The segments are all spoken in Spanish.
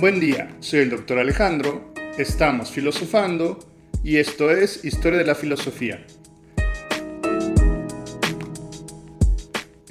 Buen día, soy el doctor Alejandro, estamos filosofando y esto es Historia de la Filosofía.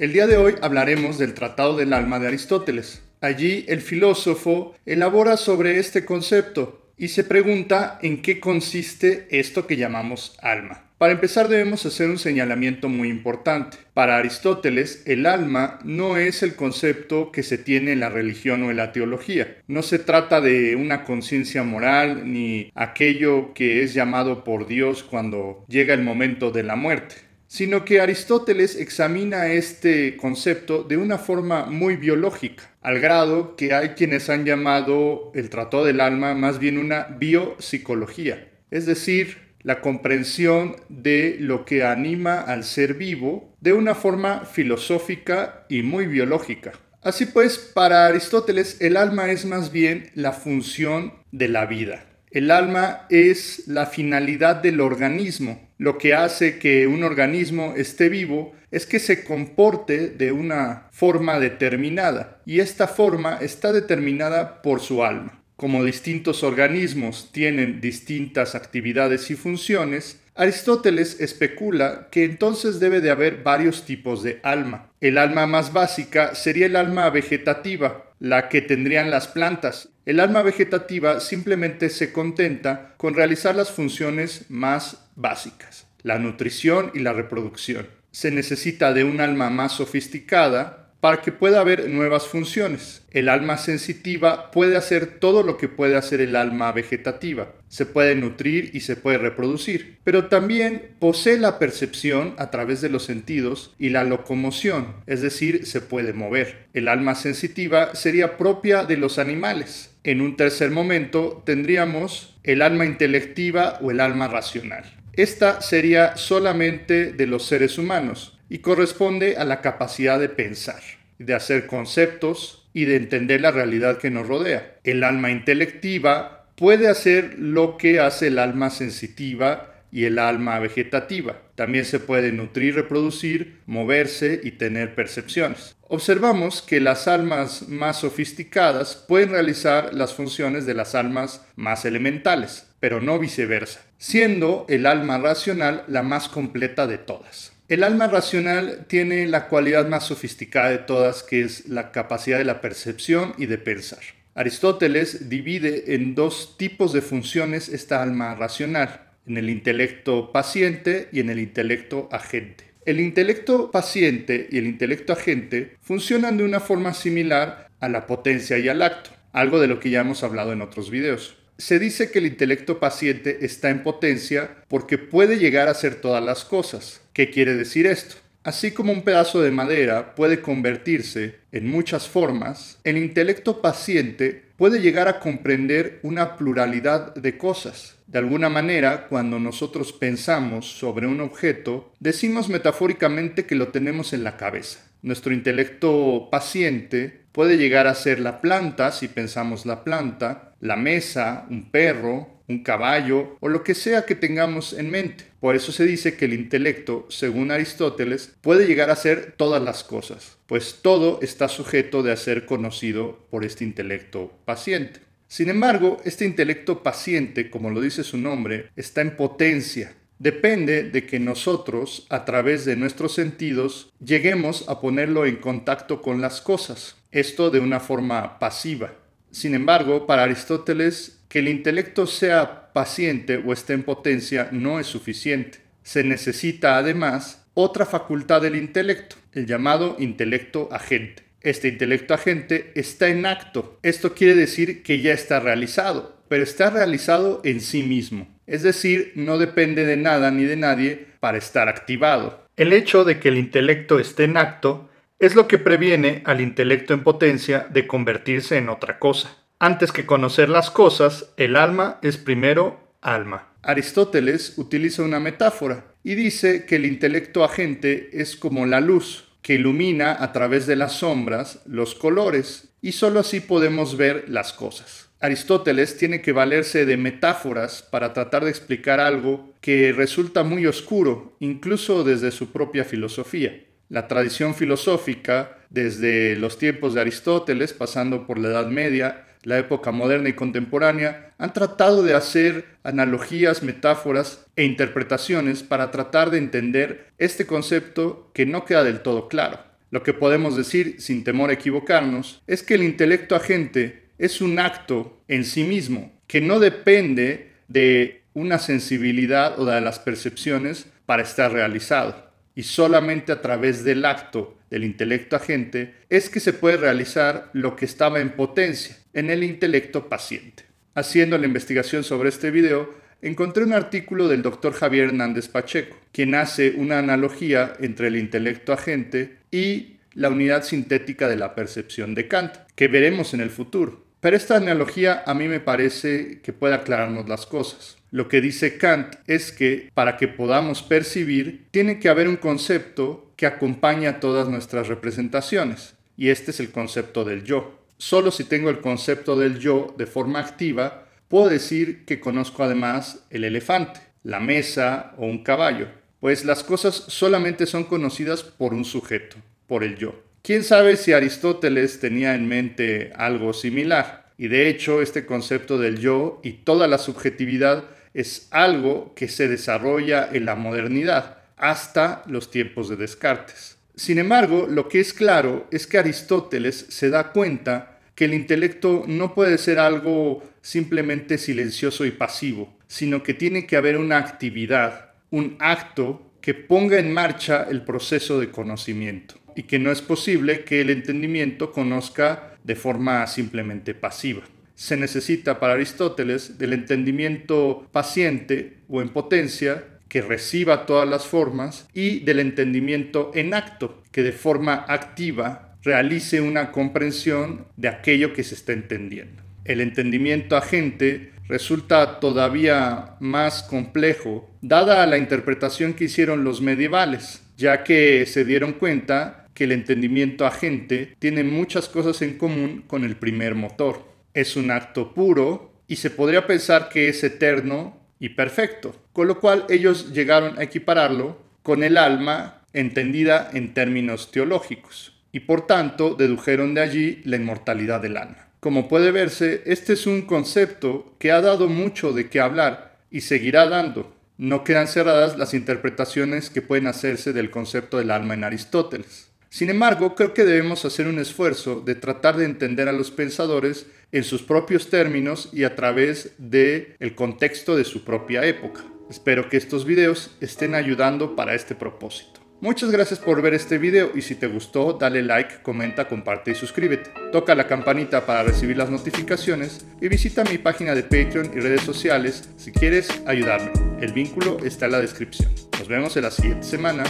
El día de hoy hablaremos del Tratado del Alma de Aristóteles. Allí el filósofo elabora sobre este concepto y se pregunta en qué consiste esto que llamamos alma. Para empezar debemos hacer un señalamiento muy importante. Para Aristóteles, el alma no es el concepto que se tiene en la religión o en la teología. No se trata de una conciencia moral ni aquello que es llamado por Dios cuando llega el momento de la muerte sino que Aristóteles examina este concepto de una forma muy biológica, al grado que hay quienes han llamado el tratado del alma más bien una biopsicología, es decir, la comprensión de lo que anima al ser vivo de una forma filosófica y muy biológica. Así pues, para Aristóteles el alma es más bien la función de la vida. El alma es la finalidad del organismo. Lo que hace que un organismo esté vivo es que se comporte de una forma determinada y esta forma está determinada por su alma como distintos organismos tienen distintas actividades y funciones, Aristóteles especula que entonces debe de haber varios tipos de alma. El alma más básica sería el alma vegetativa, la que tendrían las plantas. El alma vegetativa simplemente se contenta con realizar las funciones más básicas, la nutrición y la reproducción. Se necesita de un alma más sofisticada, para que pueda haber nuevas funciones. El alma sensitiva puede hacer todo lo que puede hacer el alma vegetativa. Se puede nutrir y se puede reproducir, pero también posee la percepción a través de los sentidos y la locomoción, es decir, se puede mover. El alma sensitiva sería propia de los animales. En un tercer momento tendríamos el alma intelectiva o el alma racional. Esta sería solamente de los seres humanos, y corresponde a la capacidad de pensar de hacer conceptos y de entender la realidad que nos rodea. El alma intelectiva puede hacer lo que hace el alma sensitiva y el alma vegetativa. También se puede nutrir, reproducir, moverse y tener percepciones. Observamos que las almas más sofisticadas pueden realizar las funciones de las almas más elementales, pero no viceversa, siendo el alma racional la más completa de todas. El alma racional tiene la cualidad más sofisticada de todas, que es la capacidad de la percepción y de pensar. Aristóteles divide en dos tipos de funciones esta alma racional, en el intelecto paciente y en el intelecto agente. El intelecto paciente y el intelecto agente funcionan de una forma similar a la potencia y al acto, algo de lo que ya hemos hablado en otros videos. Se dice que el intelecto paciente está en potencia porque puede llegar a hacer todas las cosas, ¿Qué quiere decir esto? Así como un pedazo de madera puede convertirse, en muchas formas, el intelecto paciente puede llegar a comprender una pluralidad de cosas. De alguna manera, cuando nosotros pensamos sobre un objeto, decimos metafóricamente que lo tenemos en la cabeza. Nuestro intelecto paciente puede llegar a ser la planta, si pensamos la planta, la mesa, un perro, un caballo o lo que sea que tengamos en mente. Por eso se dice que el intelecto, según Aristóteles, puede llegar a ser todas las cosas, pues todo está sujeto de a ser conocido por este intelecto paciente. Sin embargo, este intelecto paciente, como lo dice su nombre, está en potencia. Depende de que nosotros, a través de nuestros sentidos, lleguemos a ponerlo en contacto con las cosas, esto de una forma pasiva. Sin embargo, para Aristóteles, que el intelecto sea paciente o esté en potencia no es suficiente. Se necesita además otra facultad del intelecto, el llamado intelecto agente. Este intelecto agente está en acto. Esto quiere decir que ya está realizado, pero está realizado en sí mismo. Es decir, no depende de nada ni de nadie para estar activado. El hecho de que el intelecto esté en acto es lo que previene al intelecto en potencia de convertirse en otra cosa. Antes que conocer las cosas, el alma es primero alma. Aristóteles utiliza una metáfora y dice que el intelecto agente es como la luz que ilumina a través de las sombras los colores y sólo así podemos ver las cosas. Aristóteles tiene que valerse de metáforas para tratar de explicar algo que resulta muy oscuro, incluso desde su propia filosofía. La tradición filosófica, desde los tiempos de Aristóteles, pasando por la Edad Media, la época moderna y contemporánea, han tratado de hacer analogías, metáforas e interpretaciones para tratar de entender este concepto que no queda del todo claro. Lo que podemos decir, sin temor a equivocarnos, es que el intelecto agente es un acto en sí mismo, que no depende de una sensibilidad o de las percepciones para estar realizado. Y solamente a través del acto del intelecto agente es que se puede realizar lo que estaba en potencia, en el intelecto paciente. Haciendo la investigación sobre este video, encontré un artículo del doctor Javier Hernández Pacheco, quien hace una analogía entre el intelecto agente y la unidad sintética de la percepción de Kant, que veremos en el futuro. Pero esta analogía a mí me parece que puede aclararnos las cosas. Lo que dice Kant es que para que podamos percibir, tiene que haber un concepto que acompaña todas nuestras representaciones, y este es el concepto del yo. Solo si tengo el concepto del yo de forma activa, puedo decir que conozco además el elefante, la mesa o un caballo, pues las cosas solamente son conocidas por un sujeto, por el yo. ¿Quién sabe si Aristóteles tenía en mente algo similar? Y de hecho este concepto del yo y toda la subjetividad es algo que se desarrolla en la modernidad, hasta los tiempos de Descartes. Sin embargo, lo que es claro es que Aristóteles se da cuenta que el intelecto no puede ser algo simplemente silencioso y pasivo, sino que tiene que haber una actividad, un acto que ponga en marcha el proceso de conocimiento y que no es posible que el entendimiento conozca de forma simplemente pasiva. Se necesita para Aristóteles del entendimiento paciente o en potencia que reciba todas las formas y del entendimiento en acto que de forma activa realice una comprensión de aquello que se está entendiendo. El entendimiento agente resulta todavía más complejo, dada la interpretación que hicieron los medievales, ya que se dieron cuenta que el entendimiento agente tiene muchas cosas en común con el primer motor. Es un acto puro y se podría pensar que es eterno y perfecto, con lo cual ellos llegaron a equipararlo con el alma entendida en términos teológicos y por tanto dedujeron de allí la inmortalidad del alma. Como puede verse, este es un concepto que ha dado mucho de qué hablar y seguirá dando. No quedan cerradas las interpretaciones que pueden hacerse del concepto del alma en Aristóteles. Sin embargo, creo que debemos hacer un esfuerzo de tratar de entender a los pensadores en sus propios términos y a través de el contexto de su propia época. Espero que estos videos estén ayudando para este propósito. Muchas gracias por ver este video y si te gustó dale like, comenta, comparte y suscríbete. Toca la campanita para recibir las notificaciones y visita mi página de Patreon y redes sociales si quieres ayudarme. El vínculo está en la descripción. Nos vemos en la siguiente semana.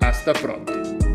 Hasta pronto.